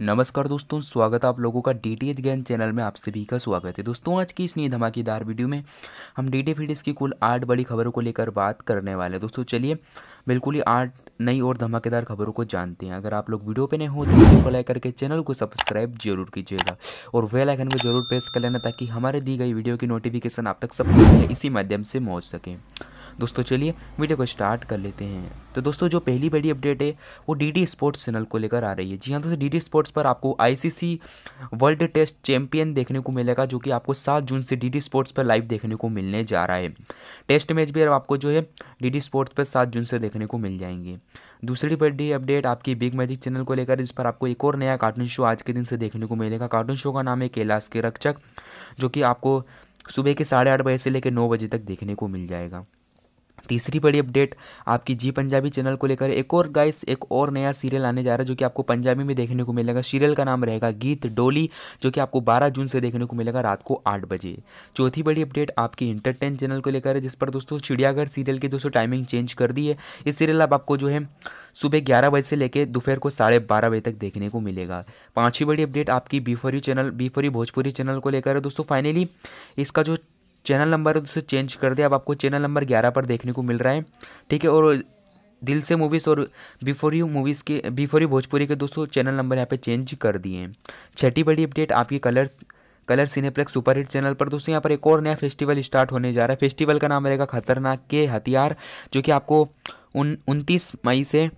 नमस्कार दोस्तों स्वागत आप लोगों का डी टी एच गैन चैनल में आप सभी का स्वागत है दोस्तों आज की इस नई धमाकेदार वीडियो में हम डी टी फीडिस की कुल आठ बड़ी खबरों को लेकर बात करने वाले हैं दोस्तों चलिए बिल्कुल ही आठ नई और धमाकेदार खबरों को जानते हैं अगर आप लोग वीडियो पे नहीं हो तो वीडियो को लाइक करके चैनल को सब्सक्राइब जरूर कीजिएगा और वेल आइकन को जरूर प्रेस कर लेना ताकि हमारे दी गई वीडियो की नोटिफिकेशन आप तक सबसे पहले इसी माध्यम से पहुँच सकें दोस्तों चलिए वीडियो को स्टार्ट कर लेते हैं तो दोस्तों जो पहली बड़ी अपडेट है वो डी स्पोर्ट्स चैनल को लेकर आ रही है जी हाँ दोस्तों डी स्पोर्ट्स पर आपको आईसीसी वर्ल्ड टेस्ट चैंपियन देखने को मिलेगा जो कि आपको सात जून से डी स्पोर्ट्स पर लाइव देखने को मिलने जा रहा है टेस्ट मैच भी आपको जो है डी स्पोर्ट्स पर सात जून से देखने को मिल जाएंगे दूसरी बड़ी अपडेट आपकी बिग मैजिक चैनल को लेकर इस पर आपको एक और नया कार्टून शो आज के दिन से देखने को मिलेगा कार्टून शो का नाम है कैलाश के रक्षक जो कि आपको सुबह के साढ़े आठ बजे से लेकर नौ बजे तक देखने को मिल जाएगा तीसरी बड़ी अपडेट आपकी जी पंजाबी चैनल को लेकर एक और गाइस एक और नया सीरियल आने जा रहा है जो कि आपको पंजाबी में देखने को मिलेगा सीरियल का नाम रहेगा गीत डोली जो कि आपको 12 जून से देखने को मिलेगा रात को आठ बजे चौथी बड़ी अपडेट आपकी इंटरटेन चैनल को लेकर है जिस पर दोस्तों चिड़ियाघर सीरियल की दोस्तों टाइमिंग चेंज कर दी है ये सीरियल अब आपको जो है सुबह ग्यारह बजे से लेकर दोपहर को साढ़े बारह बजे तक देखने को मिलेगा पाँचवीं बड़ी अपडेट आपकी B4U channel B4U Bhojpuri channel को लेकर है दोस्तों फाइनली इसका जो चैनल नंबर है तो उसे चेंज कर दिया अब आपको चैनल नंबर ग्यारह पर देखने को मिल रहा है ठीक है और दिल से मूवीज़ और बिफोर यू मूवीज़ के बिफोर यू भोजपुरी के दोस्तों चैनल नंबर यहाँ पे चेंज कर दिए हैं छठी बड़ी अपडेट आपकी Colors Color Cineplex superhit channel पर दोस्तों यहाँ पर एक और नया फेस्टिवल स्टार्ट होने जा रहा है फेस्टिवल का नाम रहेगा खतरनाक के हथियार जो कि आपको उन उनतीस मई से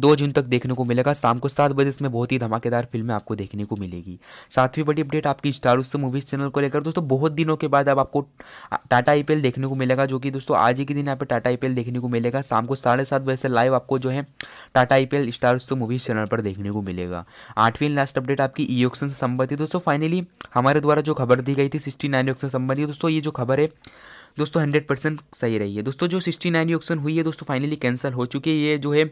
दो जून तक देखने को मिलेगा शाम को सात बजे इसमें बहुत ही धमाकेदार फिल्में आपको देखने को मिलेगी सातवीं बड़ी अपडेट आपकी स्टार उत्सव मूवीज चैनल को लेकर दोस्तों बहुत दिनों के बाद अब आपको टाटा आई देखने को मिलेगा जो कि दोस्तों आज ही के दिन यहाँ पर टाटा आई देखने को मिलेगा शाम को साढ़े सात बजे से लाइव आपको जो है Tata I Star Utsav Movies channel पर देखने को मिलेगा आठवीं लास्ट अपडेट आपकी ई e ऑक्शन से संबंधित दोस्तों फाइनली हमारे द्वारा जो खबर दी गई थी सिक्सटी नाइन ऑक्शन संबंधित दोस्तों ये जो खबर है दोस्तों हंड्रेड परसेंट सही रही है दोस्तों जो सिक्सटी नाइन ऑप्शन हुई है दोस्तों फाइनली कैंसिल हो चुकी है ये जो है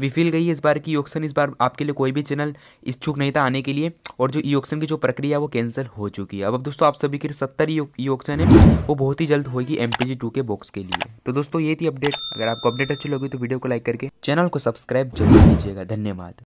विफिल गई है इस बार की ऑप्शन इस बार आपके लिए कोई भी चैनल इच्छुक नहीं था आने के लिए और जो ई ऑप्शन की जो प्रक्रिया वो कैंसिल हो चुकी है अब दोस्तों आप सभी के सत्तर ई ऑप्शन है वो बहुत ही जल्द होगी एम पी के बॉक्स के लिए तो दोस्तों ये थी अपडेट अगर आपको अपडेट अच्छी लगी तो वीडियो को लाइक करके चैनल को सब्सक्राइब जरूर कीजिएगा धन्यवाद